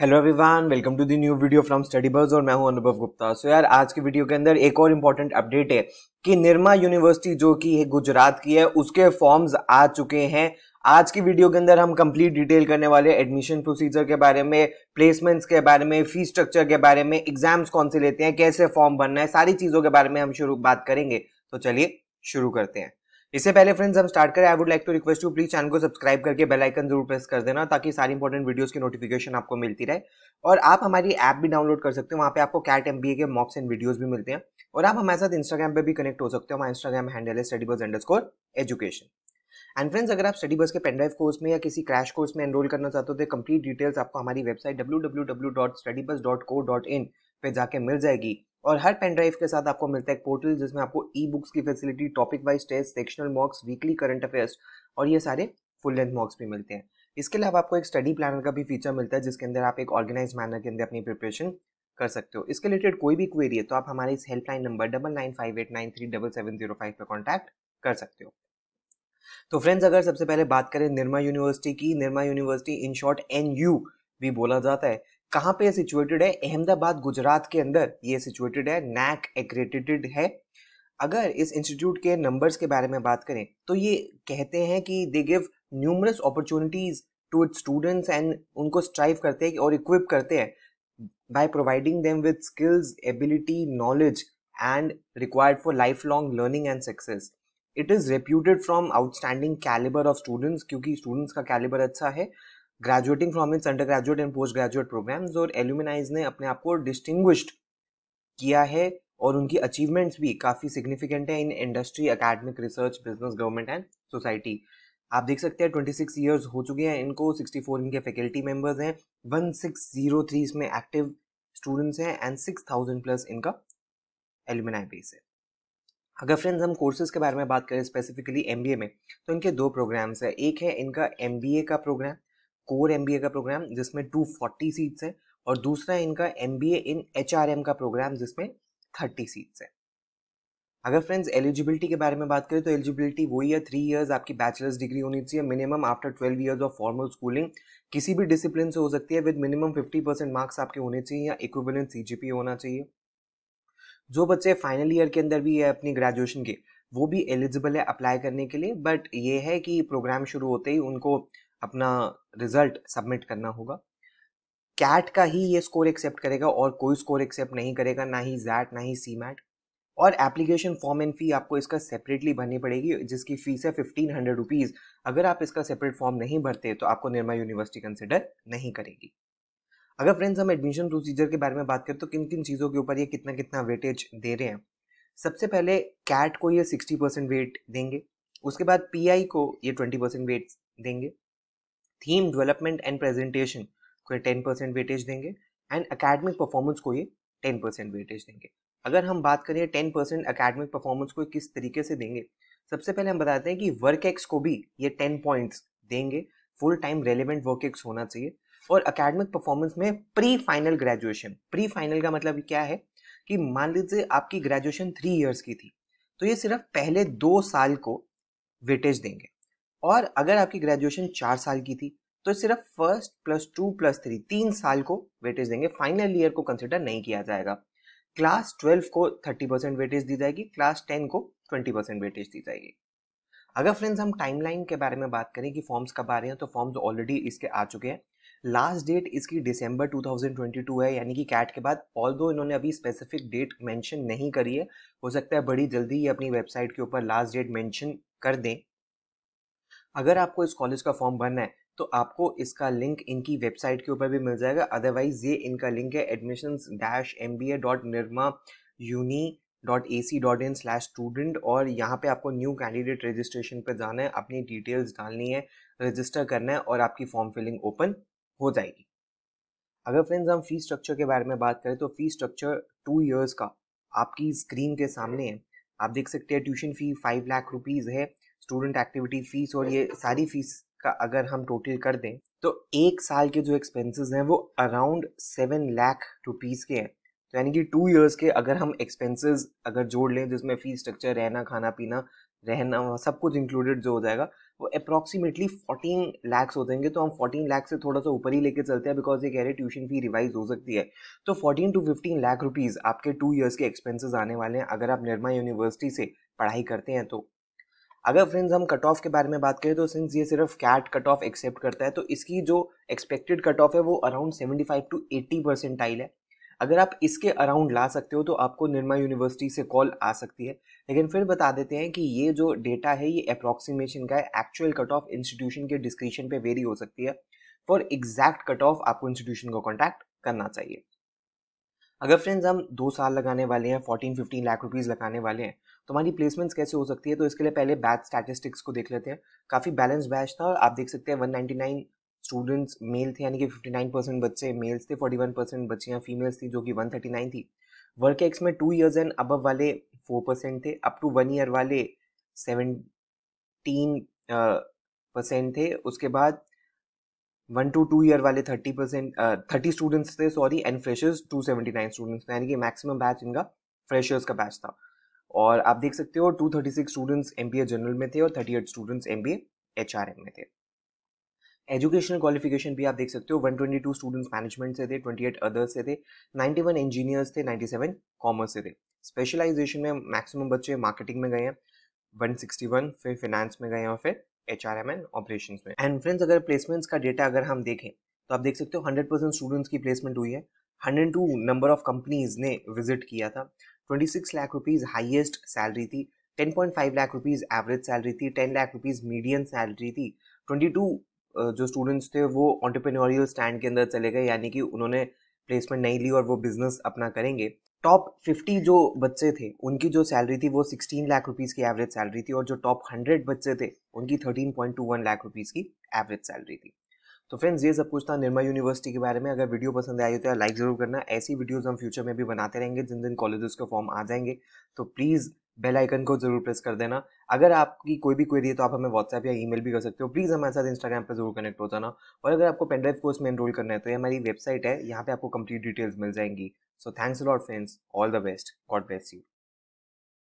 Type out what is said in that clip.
hello everyone welcome to the new video from study bus और मैं हूं अनुभव गुप्ता सो so यार आज के वीडियो के अंदर एक और इम्पॉर्टेंट अपडेट है कि निर्मा यूनिवर्सिटी जो कि गुजरात की है उसके फॉर्म्स आ चुके हैं आज की वीडियो के अंदर हम कंप्लीट डिटेल करने वाले एडमिशन प्रोसीजर के बारे में प्लेसमेंट्स के बारे में फी स्ट्रक्चर के बारे में एग्जाम्स कौन से लेते हैं कैसे फॉर्म भरना है सारी चीज़ों के बारे में हम शुरू बात करेंगे तो चलिए शुरू करते हैं इससे पहले फ्रेंड्स हम स्टार्ट करें I would like to request you please channel को सब्सक्राइब करके बेल आइकन जरूर प्रेस कर देना ताकि सारी इंपॉर्टेंट वीडियोस की नोटिफिकेशन आपको मिलती रहे और आप हमारी ऐप भी डाउनलोड कर सकते हो वहाँ पे आपको कैट एम के मॉक्स एंड वीडियोज भी मिलते हैं और आप हमारे साथ इंस्टाग्राम पर भी कनेक्ट हो सकते हो हमारा इंस्टाग्राम हैंडल है study bus underscore education and friends अगर आप स्टडी बस के पेनड्राइव कोर्स में या किसी क्रैश कोर्स में एनरोल करना चाहते हो तो कंप्लीट डिटेल्स आपको हमारी वेबसाइट डब्ल्यू पे जाके मिल जाएगी और हर पेन ड्राइव के साथ आपको मिलता है एक पोर्टल जिसमें आपको ई बुक्स की facility topic wise test sectional mocks weekly current affairs और ये सारे फुल लेंथ मॉक्स भी मिलते हैं इसके अलावा आपको एक स्टडी प्लानर का भी फीचर मिलता है जिसके अंदर आप एक ऑर्गेनाइज मैनर के अंदर अपनी प्रिपरेशन कर सकते हो इसके रिलेटेड कोई भी क्वेरी है तो आप हमारे इस helpline number double nine five eight nine three double seven zero five पर कॉन्टैक्ट कर सकते हो तो फ्रेंड्स अगर सबसे पहले बात करें निर्मा यूनिवर्सिटी की Nirma university in short N U भी बोला जाता है कहाँ पे सिचुएटेड है अहमदाबाद गुजरात के अंदर ये सिचुएटेड है नैक एक्रेडिटेड है अगर इस इंस्टीट्यूट के नंबर्स के बारे में बात करें तो ये कहते हैं कि they give numerous opportunities to it students and उनको स्ट्राइव करते हैं और इक्विप करते हैं by providing them with skills ability knowledge and required for lifelong learning and success it is reputed from outstanding calibre of students क्योंकि students का calibre अच्छा है graduating from its undergraduate and postgraduate programmes और alumni ने अपने आप को distinguished किया है और उनकी अचीवमेंट्स भी काफ़ी सिग्निफिकेंट है in industry academic research business government and society आप देख सकते हैं ट्वेंटी सिक्स ईयर्स हो चुके हैं इनको सिक्सटी फोर इनके फैकल्टी मेम्बर्स हैं वन सिक्स जीरो थ्री इसमें एक्टिव स्टूडेंट्स हैं एंड सिक्स थाउजेंड प्लस इनका एल्यूमिनाई बेस है अगर फ्रेंड्स हम कोर्सेज के बारे में बात करें स्पेसिफिकली एम में तो इनके दो प्रोग्राम्स हैं एक है इनका एम का प्रोग्राम कोर एम का प्रोग्राम जिसमें 240 सीट्स है और दूसरा इनका एम इन एच का प्रोग्राम जिसमें 30 सीट्स है अगर फ्रेंड्स एलिजिबिलिटी के बारे में बात करें तो एलिजिबिलिटी वही है थ्री इयर्स आपकी बैचलर्स डिग्री होनी चाहिए minimum after twelve years of formal schooling किसी भी डिसिप्लिन से हो सकती है with minimum fifty percent marks आपके होने चाहिए या इक्विवेलेंट सीजीपी होना चाहिए जो बच्चे फाइनल ईयर के अंदर भी है अपनी ग्रेजुएशन के वो भी एलिजिबल है अप्लाई करने के लिए बट ये है कि प्रोग्राम शुरू होते ही उनको अपना रिजल्ट सबमिट करना होगा कैट का ही ये स्कोर एक्सेप्ट करेगा और कोई स्कोर एक्सेप्ट नहीं करेगा ना ही जैट ना ही सी मैट और एप्लीकेशन फॉर्म एंड फ़ी आपको इसका सेपरेटली भरनी पड़ेगी जिसकी फ़ीस है फिफ्टीन हंड्रेड रुपीज़ अगर आप इसका सेपरेट फॉर्म नहीं भरते तो आपको निर्मा यूनिवर्सिटी कंसिडर नहीं करेगी अगर फ्रेंड्स हम एडमिशन प्रोसीजर के बारे में बात करें तो किन किन चीज़ों के ऊपर ये कितना कितना वेटेज दे रहे हैं सबसे पहले कैट को ये सिक्सटी परसेंट वेट देंगे उसके बाद पी को ये ट्वेंटी परसेंट वेट देंगे थीम डेवलपमेंट एंड प्रेजेंटेशन को ये टेन परसेंट वेटेज देंगे एंड अकेडमिक परफॉर्मेंस को ये टेन परसेंट वेटेज देंगे अगर हम बात करें टेन परसेंट अकेडमिक परफॉर्मेंस को किस तरीके से देंगे सबसे पहले हम बताते हैं कि वर्क एक्स को भी ये टेन पॉइंट्स देंगे full time relevant work ex होना चाहिए और अकेडमिक परफॉर्मेंस में pre final graduation pre final का मतलब क्या है कि मान लीजिए आपकी ग्रेजुएशन थ्री ईयर्स की थी तो ये सिर्फ पहले दो साल को वेटेज देंगे और अगर आपकी ग्रेजुएशन चार साल की थी तो सिर्फ first plus two plus three तीन साल को वेटेज देंगे फाइनल ईयर को कंसिडर नहीं किया जाएगा क्लास ट्वेल्व को थर्टी परसेंट वेटेज दी जाएगी क्लास टेन को ट्वेंटी परसेंट वेटेज दी जाएगी अगर फ्रेंड्स हम टाइमलाइन के बारे में बात करें कि फॉर्म्स कब आ रहे हैं तो फॉर्म्स ऑलरेडी इसके आ चुके हैं लास्ट डेट इसकी दिसंबर 2022 है यानी कि कैट के बाद ऑल दो इन्होंने अभी स्पेसिफिक डेट मेंशन नहीं करी है हो सकता है बड़ी जल्दी ही अपनी वेबसाइट के ऊपर लास्ट डेट मेंशन कर दें अगर आपको इस कॉलेज का फॉर्म भरना है तो आपको इसका लिंक इनकी वेबसाइट के ऊपर भी मिल जाएगा अदरवाइज ये इनका लिंक है admission dash M B A dot Nirma uni dot A C dot in slash student और यहाँ पे आपको न्यू कैंडिडेट रजिस्ट्रेशन पर जाना है अपनी डिटेल्स डालनी है रजिस्टर करना है और आपकी फॉर्म फिलिंग ओपन हो जाएगी अगर फ्रेंड्स हम फीस स्ट्रक्चर के बारे में बात करें तो फ़ीस स्ट्रक्चर टू ईयर्स का आपकी स्क्रीन के सामने है आप देख सकते हैं tuition fee five lakh rupees है स्टूडेंट एक्टिविटी फीस और ये सारी फीस का अगर हम टोटल कर दें तो एक साल के जो एक्सपेंसेस हैं वो अराउंड सेवन लाख रुपीज़ के हैं तो यानी कि टू इयर्स के अगर हम एक्सपेंसेस अगर जोड़ लें जिसमें फीस स्ट्रक्चर रहना खाना पीना रहना सब कुछ इंक्लूडेड जो हो जाएगा वो अप्रॉक्सीमेटली फोर्टीन लैक्स हो जाएंगे तो हम फोर्टीन लैक्स से थोड़ा सा ऊपर ही लेके चलते हैं बिकॉज ये कह रहे ट्यूशन फी रिवाइज हो सकती है तो fourteen to fifteen lakh rupees आपके टू ईयर्स के एक्सपेंसेस आने वाले हैं अगर आप निर्मा यूनिवर्सिटी से पढ़ाई करते हैं तो अगर फ्रेंड्स हम कट ऑफ के बारे में बात करें तो सिंस ये सिर्फ कैट कट ऑफ एक्सेप्ट करता है तो इसकी जो एक्सपेक्टेड कट ऑफ है वो अराउंड 75 टू परसेंट परसेंटाइल है अगर आप इसके अराउंड ला सकते हो तो आपको निर्मा यूनिवर्सिटी से कॉल आ सकती है लेकिन फिर बता देते हैं कि ये जो डेटा है ये अप्रॉक्सीमेशन का है एक्चुअल कट ऑफ इंस्टीट्यूशन के डिस्क्रिप्शन पे वेरी हो सकती है फॉर एग्जैक्ट कट ऑफ आपको इंस्टीट्यूशन को कॉन्टैक्ट करना चाहिए अगर फ्रेंड्स हम दो साल लगाने वाले हैं फोर्टीन फिफ्टीन लाख रुपीज़ लगाने वाले हैं तो हमारी प्लेसमेंट्स कैसे हो सकती है तो इसके लिए पहले बैच स्टैटिस्टिक्स को देख लेते हैं काफ़ी बैलेंस बैच था और आप देख सकते हैं नाइन स्टूडेंट्स मेल थे यानी कि नाइन परसेंट बच्चे मेल्स थे फोर्टी वन परसेंट बच्चियाँ फीमेल्स थी जो कि नाइन थी वर्क एक्स में टू ईयर्स एंड अबव वाले फोर परसेंट थे अप टू वन ईयर वाले सेवनटीन परसेंट uh, थे उसके बाद वन टू टू ईयर वाले थर्टी परसेंट थर्टी स्टूडेंट्स थे sorry and freshers two seventy nine students यानी कि मैक्सिमम बैच इनका फ्रेशर्स का बैच था और आप देख सकते हो two thirty six students M B A general में थे और thirty eight students M B H R M में थे एजुकेशनल क्वालिफिकेशन भी आप देख सकते हो one twenty two students management से थे एट अदर्स से थे वन इंजीनियर्स थे सेवन कॉमर्स से थे स्पेशलाइजेशन में मैक्सिमम बच्चे मार्केटिंग में गए हैं वन फिर फिनेंस में गए हैं और फिर H R M and operation में एंड फ्रेंड्स अगर प्लेसमेंट्स का डेटा अगर हम देखें तो आप देख सकते हो हंड्रेड परसेंट स्टूडेंट्स की प्लेसमेंट हुई है hundred two number of companies ने विजिट किया था twenty six lakh rupees highest salary थी ten point five lakh rupees average salary थी ten lakh rupees medium salary थी ट्वेंटी टू जो स्टूडेंट्स थे वो ऑन्टरप्रेन्योरियल स्टैंड के अंदर चले गए यानी कि उन्होंने प्लेसमेंट नहीं ली और वो बिजनेस अपना करेंगे टॉप फिफ्टी जो बच्चे थे उनकी जो सैलरी थी वो सिक्सटीन लाख रुपीज़ की एवरेज सैलरी थी और जो टॉप हंड्रेड बच्चे थे उनकी thirteen point two one lakh rupees की एवरेज सैलरी थी तो फ्रेंड्स ये सब कुछ था निर्मा यूनिवर्सिटी के बारे में अगर वीडियो पसंद आई हो तो लाइक ज़रूर करना ऐसी वीडियोज़ हम फ्यूचर में भी बनाते रहेंगे जिन दिन कॉलेजेस के फॉर्म आ जाएंगे तो प्लीज़ बेल आइकन को जरूर प्रेस कर देना अगर आपकी कोई भी क्वेरी है तो आप हमें व्हाट्सएप या ईमेल भी कर सकते हो प्लीज़ हमारे साथ इंस्टाग्राम पर जरूर कनेक्ट हो जाना और अगर आपको पेनड्राइव कोर्स में एनरोल करना है तो ये हमारी वेबसाइट है यहाँ पे आपको कंप्लीट डिटेल्स मिल जाएंगी so thanks lot friends all the best God bless you